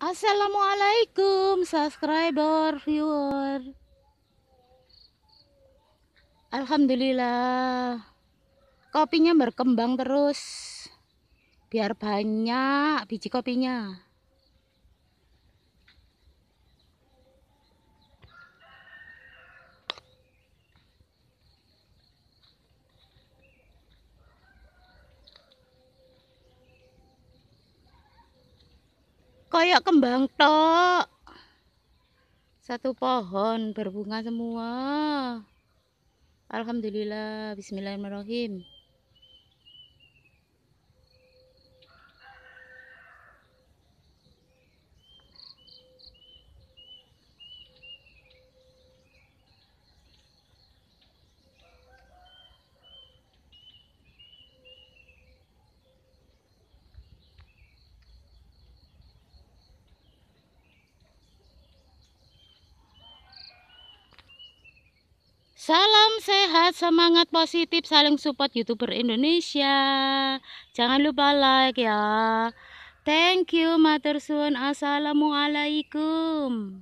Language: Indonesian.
Assalamualaikum subscriber viewer Alhamdulillah kopinya berkembang terus biar banyak biji kopinya kayak kembang tok satu pohon berbunga semua Alhamdulillah Bismillahirrahmanirrahim Salam sehat, semangat positif, saling support YouTuber Indonesia. Jangan lupa like ya. Thank you, matur Sun. Assalamualaikum.